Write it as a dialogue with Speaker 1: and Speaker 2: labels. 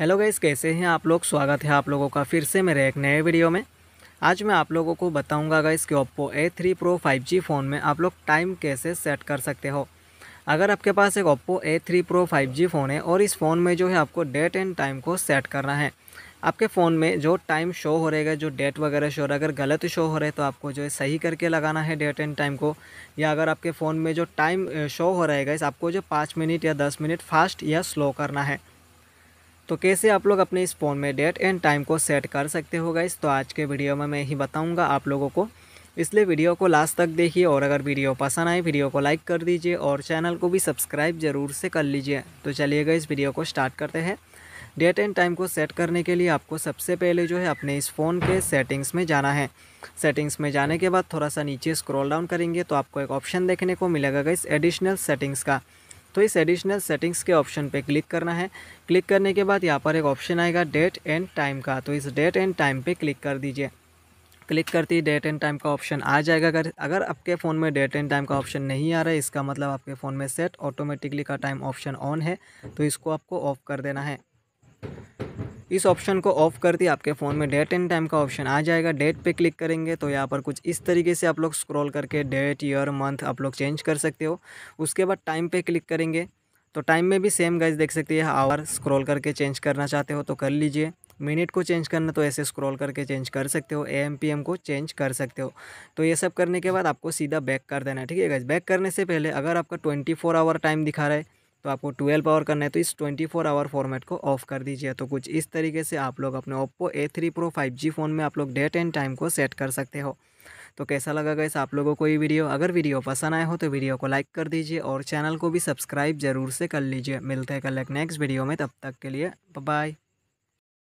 Speaker 1: hello guys कैसे हैं आप लोग स्वागत है आप लोगों का फिर से मेरे एक नए वीडियो में आज मैं आप लोगों को बताऊंगा गाइस कि Oppo A three pro five G phone में आप लोग टाइम कैसे सेट कर सकते हो अगर आपके पास एक Oppo A three pro five G phone है और इस फ़ोन में जो है आपको डेट एंड टाइम को सेट करना है आपके फ़ोन में जो टाइम शो हो रहेगा जो डेट वगैरह शो अगर गलत शो हो रहे तो आपको जो है सही करके लगाना है डेट एंड टाइम को या अगर आपके फ़ोन में जो टाइम शो हो रहेगा इस आपको जो पाँच मिनट या दस मिनट फास्ट या स्लो करना है तो कैसे आप लोग अपने इस फ़ोन में डेट एंड टाइम को सेट कर सकते हो गाइस तो आज के वीडियो में मैं ही बताऊँगा आप लोगों को इसलिए वीडियो को लास्ट तक देखिए और अगर वीडियो पसंद आए वीडियो को लाइक कर दीजिए और चैनल को भी सब्सक्राइब ज़रूर से कर लीजिए तो चलिएगा इस वीडियो को स्टार्ट करते हैं डेट एंड टाइम को सेट करने के लिए आपको सबसे पहले जो है अपने इस फ़ोन के सेटिंग्स में जाना है सेटिंग्स में जाने के बाद थोड़ा सा नीचे स्क्रॉल डाउन करेंगे तो आपको एक ऑप्शन देखने को मिलेगा इस एडिशनल सेटिंग्स का तो इस एडिशनल सेटिंग्स के ऑप्शन पे क्लिक करना है क्लिक करने के बाद यहाँ पर एक ऑप्शन आएगा डेट एंड टाइम का तो इस डेट एंड टाइम पे क्लिक कर दीजिए क्लिक करते ही डेट एंड टाइम का ऑप्शन आ जाएगा अगर अगर आपके फ़ोन में डेट एंड टाइम का ऑप्शन नहीं आ रहा है इसका मतलब आपके फ़ोन में सेट ऑटोमेटिकली का टाइम ऑप्शन ऑन है तो इसको आपको ऑफ कर देना है इस ऑप्शन को ऑफ कर दी आपके फ़ोन में डेट एंड टाइम का ऑप्शन आ जाएगा डेट पे क्लिक करेंगे तो यहाँ पर कुछ इस तरीके से आप लोग स्क्रॉल करके डेट ईयर मंथ आप लोग चेंज कर सकते हो उसके बाद टाइम पे क्लिक करेंगे तो टाइम में भी सेम गाइज देख सकते हैं आवर स्क्रॉल करके चेंज करना चाहते हो तो कर लीजिए मिनट को चेंज करना तो ऐसे स्क्रॉल करके चेंज कर सकते हो ए एम पी एम को चेंज कर सकते हो तो ये सब करने के बाद आपको सीधा बैक कर देना है ठीक है गाइज बैक करने से पहले अगर आपका ट्वेंटी फोर आवर टाइम दिखा रहा है तो आपको ट्वेल्व आवर करना है तो इस ट्वेंटी फोर आवर फॉर्मेट को ऑफ कर दीजिए तो कुछ इस तरीके से आप लोग अपने Oppo A three pro five G phone में आप लोग डेट एंड टाइम को सेट कर सकते हो तो कैसा लगा गैस आप लोगों को ये वीडियो अगर वीडियो पसंद आए हो तो वीडियो को लाइक कर दीजिए और चैनल को भी सब्सक्राइब जरूर से कर लीजिए मिलते हैं कल एक नेक्स्ट वीडियो में तब तक के लिए बाय